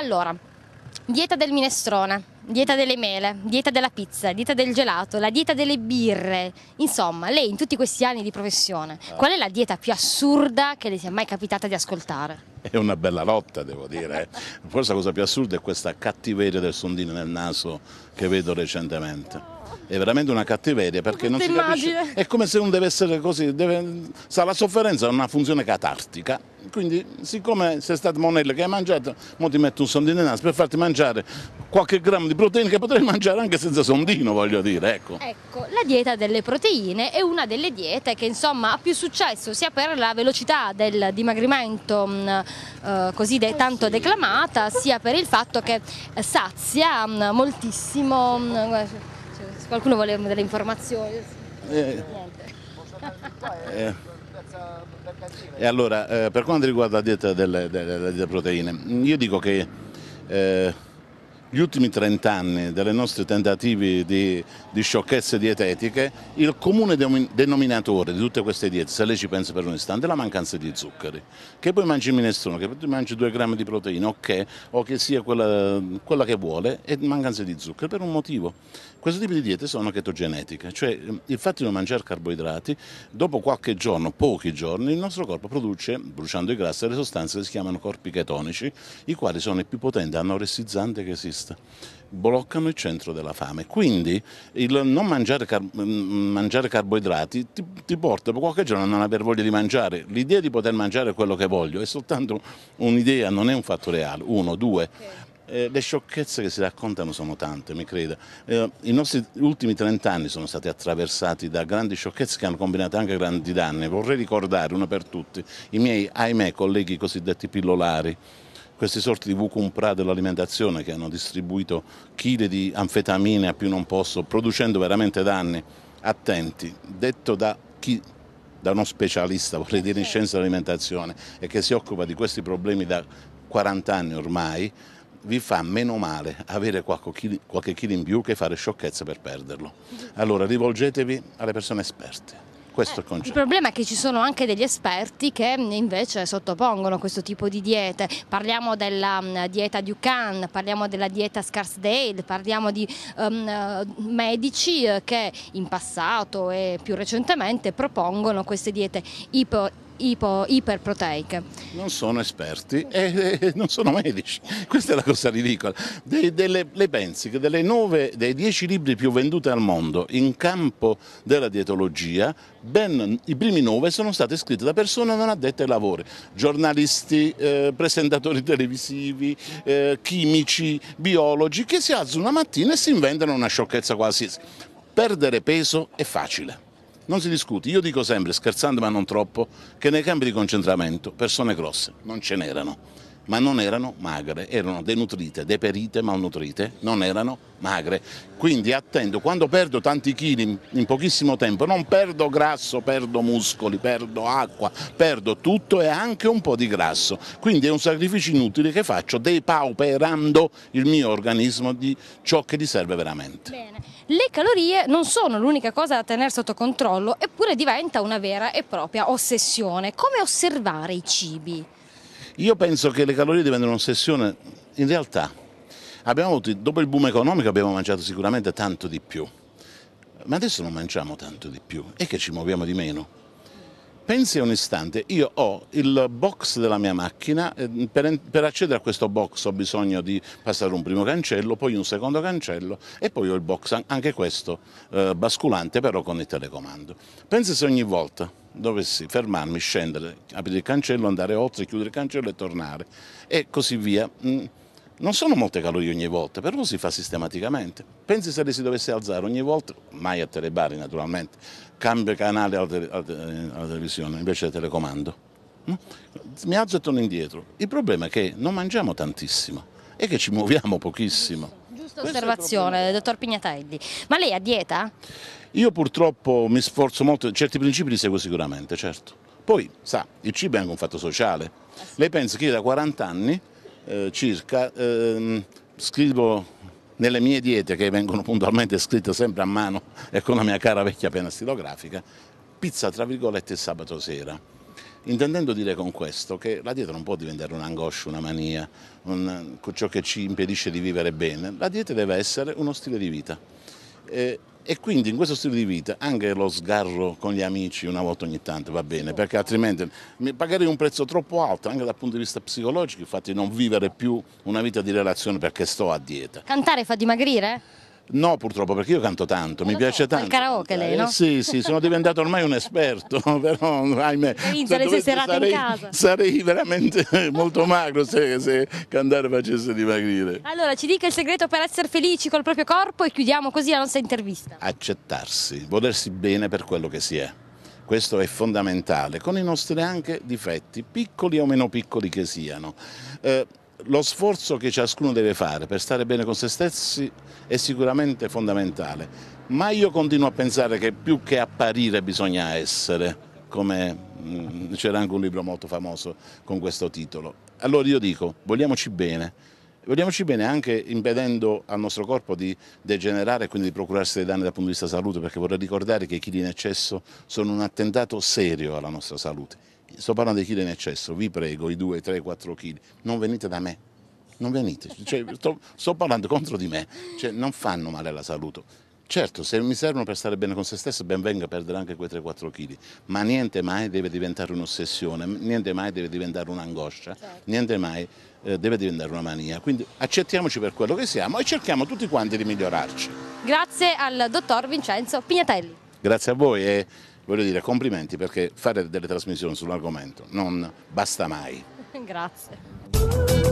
Allora, dieta del minestrone dieta delle mele, dieta della pizza, dieta del gelato, la dieta delle birre. Insomma, lei in tutti questi anni di professione, ah. qual è la dieta più assurda che le sia mai capitata di ascoltare? È una bella lotta, devo dire. Eh. Forse la cosa più assurda è questa cattiveria del sondino nel naso che vedo recentemente è veramente una cattiveria perché non si immagine. capisce. È come se non deve essere così, deve, sa, la sofferenza ha una funzione catartica, quindi siccome sei stato monello che hai mangiato, ora ti metto un sondino in naso per farti mangiare qualche grammo di proteine che potrei mangiare anche senza sondino, voglio dire, ecco. Ecco, la dieta delle proteine è una delle diete che insomma ha più successo sia per la velocità del dimagrimento mh, mm, eh, così de tanto sì. declamata, sia per il fatto che sazia mh, mm, moltissimo... Mh, mm, Qualcuno voleva delle informazioni? Eh, eh, e allora, eh, per quanto riguarda la dieta delle, delle, delle proteine, io dico che eh, gli ultimi 30 anni delle nostre tentativi di, di, sciocchezze dietetiche, il comune denominatore di tutte queste diete, se lei ci pensa per un istante, è la mancanza di zuccheri. Che poi mangi il minestrone, che poi mangi 2 grammi di proteina, okay, o che sia quella, quella, che vuole, è mancanza di zuccheri per un motivo. Questo tipo di diete sono chetogenetiche, cioè il fatto di non mangiare carboidrati, dopo qualche giorno, pochi giorni, il nostro corpo produce, bruciando i grassi, delle sostanze che si chiamano corpi chetonici, i quali sono i più potenti anoressizzanti che esistono est bloccano il centro della fame. Quindi il non mangiare, car mm, mangiare carboidrati ti, ti, porta per qualche giorno a non aver voglia di mangiare. L'idea di poter mangiare quello che voglio è soltanto un'idea, non è un fatto reale. Uno, due. Eh, le sciocchezze che si raccontano sono tante, mi creda. Eh, I nostri ultimi trent'anni sono stati attraversati da grandi sciocchezze che hanno combinato anche grandi danni. Vorrei ricordare, uno per tutti, i miei, ahimè, colleghi cosiddetti pillolari, queste sorti di Wukumpra dell'alimentazione che hanno distribuito chili di anfetamine a più non posso, producendo veramente danni. Attenti, detto da chi da uno specialista, vorrei dire in scienza dell'alimentazione, e che si occupa di questi problemi da 40 anni ormai, vi fa meno male avere qualche chilo in più che fare sciocchezza per perderlo. Allora rivolgetevi alle persone esperte. Questo è eh, il concetto. Il problema è che ci sono anche degli esperti che invece sottopongono questo tipo di diete. Parliamo della dieta Ducan, parliamo della dieta Scarsdale, parliamo di um, medici eh, che in passato e più recentemente propongono queste diete ipo ipo, iperproteiche? Non sono esperti e, e, non sono medici, questa è la cosa ridicola. De, delle, le pensi che delle nove, dei dieci libri più venduti al mondo in campo della dietologia, ben i primi nove sono stati scritti da persone non addette ai lavori, giornalisti, eh, presentatori televisivi, eh, chimici, biologi, che si alzano una mattina e si inventano una sciocchezza qualsiasi. Perdere peso è facile non si discute. Io dico sempre, scherzando ma non troppo, che nei campi di concentramento persone grosse non ce n'erano ma non erano magre, erano denutrite, deperite, malnutrite, non erano magre. Quindi attendo, quando perdo tanti chili in pochissimo tempo, non perdo grasso, perdo muscoli, perdo acqua, perdo tutto e anche un po' di grasso. Quindi è un sacrificio inutile che faccio depauperando il mio organismo di ciò che gli serve veramente. Bene. Le calorie non sono l'unica cosa da tenere sotto controllo, eppure diventa una vera e propria ossessione. Come osservare i cibi? Io penso che le calorie diventino un'ossessione, in realtà abbiamo avuto, dopo il boom economico abbiamo mangiato sicuramente tanto di più, ma adesso non mangiamo tanto di più, è che ci muoviamo di meno pensi un istante, io ho il box della mia macchina, eh, per, per, accedere a questo box ho bisogno di passare un primo cancello, poi un secondo cancello e poi ho il box, anche questo, eh, basculante però con il telecomando. Pensi se ogni volta dovessi fermarmi, scendere, aprire il cancello, andare oltre, chiudere il cancello e tornare e così via. Mm. Non sono molte calorie ogni volta, però si fa sistematicamente. Pensi se le si dovesse alzare ogni volta, mai a telebari naturalmente, cambio canale alla, tele, alla eh, televisione invece del telecomando. Mm? Mi alzo e torno indietro. Il problema è che non mangiamo tantissimo e che ci muoviamo pochissimo. Giusta osservazione, dottor Pignatelli. Ma lei ha dieta? Io purtroppo mi sforzo molto, certi principi li seguo sicuramente, certo. Poi, sa, il cibo è anche un fatto sociale. Eh lei pensa che io da 40 anni eh, circa, ehm, scrivo nelle mie diete che vengono puntualmente scritte sempre a mano e con la mia cara vecchia penna stilografica, pizza tra virgolette il sabato sera. Intendendo dire con questo che la dieta non può diventare un'angoscia, una mania, un, eh, ciò che ci impedisce di vivere bene, la dieta deve essere uno stile di vita. E e quindi in questo stile di vita anche lo sgarro con gli amici una volta ogni tanto va bene, perché altrimenti pagherei un prezzo troppo alto anche dal punto di vista psicologico, infatti non vivere più una vita di relazione perché sto a dieta. Cantare fa dimagrire? No, purtroppo, perché io canto tanto, mi ah, piace tanto. Il karaoke lei, eh, no? Eh, sì, sì, sono diventato ormai un esperto, però ahimè... Vincere se serate sarei, in casa. Sarei veramente molto magro se, se cantare facesse dimagrire. Allora, ci dica il segreto per essere felici col proprio corpo e chiudiamo così la nostra intervista. Accettarsi, volersi bene per quello che si è. Questo è fondamentale, con i nostri anche difetti, piccoli o meno piccoli che siano. Eh, lo sforzo che ciascuno deve fare per stare bene con se stessi è sicuramente fondamentale, ma io continuo a pensare che più che apparire bisogna essere, come mm, c'era anche un libro molto famoso con questo titolo. Allora io dico, vogliamoci bene, vogliamoci bene anche impedendo al nostro corpo di degenerare e quindi di procurarsi dei danni dal punto di vista salute, perché vorrei ricordare che i chili in eccesso sono un attentato serio alla nostra salute sto parlando di chili in eccesso, vi prego, i 2, 3, 4 chili, non venite da me, non venite, cioè, sto, sto, parlando contro di me, cioè, non fanno male alla salute. Certo, se mi servono per stare bene con se stesso, ben venga a perdere anche quei 3-4 kg, ma niente mai deve diventare un'ossessione, niente mai deve diventare un'angoscia, certo. niente mai eh, deve diventare una mania. Quindi accettiamoci per quello che siamo e cerchiamo tutti quanti di migliorarci. Grazie al dottor Vincenzo Pignatelli. Grazie a voi e voglio dire complimenti perché fare delle trasmissioni sull'argomento non basta mai. Grazie.